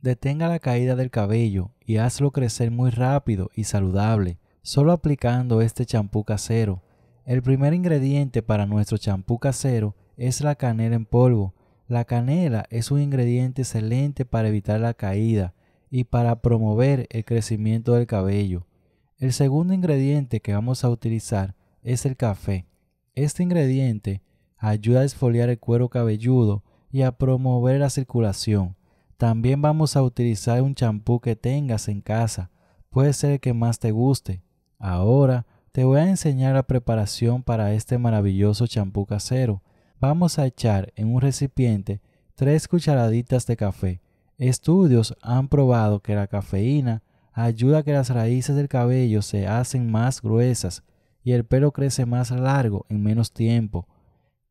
Detenga la caída del cabello y hazlo crecer muy rápido y saludable, solo aplicando este champú casero. El primer ingrediente para nuestro champú casero es la canela en polvo. La canela es un ingrediente excelente para evitar la caída y para promover el crecimiento del cabello. El segundo ingrediente que vamos a utilizar es el café. Este ingrediente ayuda a esfoliar el cuero cabelludo y a promover la circulación. También vamos a utilizar un champú que tengas en casa. Puede ser el que más te guste. Ahora te voy a enseñar la preparación para este maravilloso champú casero. Vamos a echar en un recipiente 3 cucharaditas de café. Estudios han probado que la cafeína ayuda a que las raíces del cabello se hacen más gruesas y el pelo crece más largo en menos tiempo.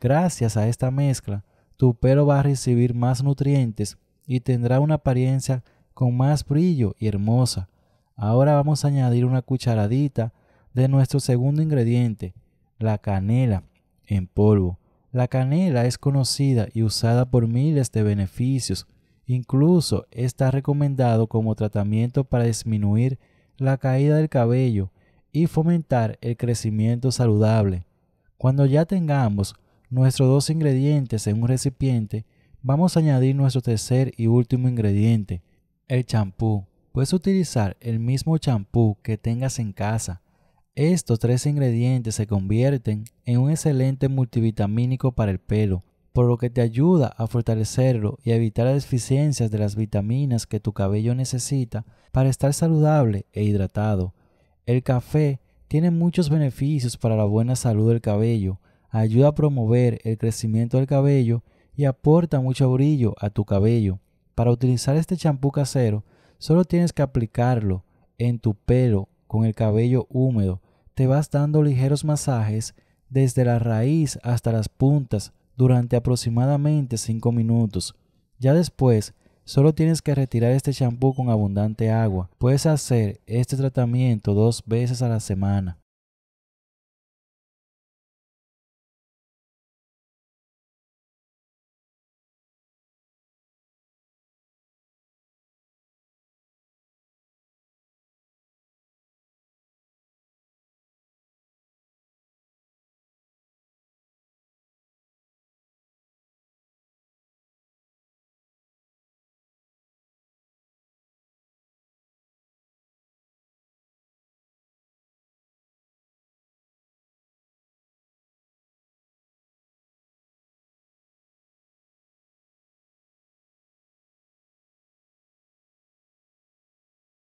Gracias a esta mezcla, tu pelo va a recibir más nutrientes y tendrá una apariencia con más brillo y hermosa. Ahora vamos a añadir una cucharadita de nuestro segundo ingrediente, la canela en polvo. La canela es conocida y usada por miles de beneficios. Incluso está recomendado como tratamiento para disminuir la caída del cabello y fomentar el crecimiento saludable. Cuando ya tengamos nuestros dos ingredientes en un recipiente, Vamos a añadir nuestro tercer y último ingrediente, el champú. Puedes utilizar el mismo champú que tengas en casa. Estos tres ingredientes se convierten en un excelente multivitamínico para el pelo, por lo que te ayuda a fortalecerlo y a evitar las deficiencias de las vitaminas que tu cabello necesita para estar saludable e hidratado. El café tiene muchos beneficios para la buena salud del cabello, ayuda a promover el crecimiento del cabello y aporta mucho brillo a tu cabello. Para utilizar este champú casero, solo tienes que aplicarlo en tu pelo con el cabello húmedo. Te vas dando ligeros masajes desde la raíz hasta las puntas durante aproximadamente 5 minutos. Ya después, solo tienes que retirar este champú con abundante agua. Puedes hacer este tratamiento dos veces a la semana.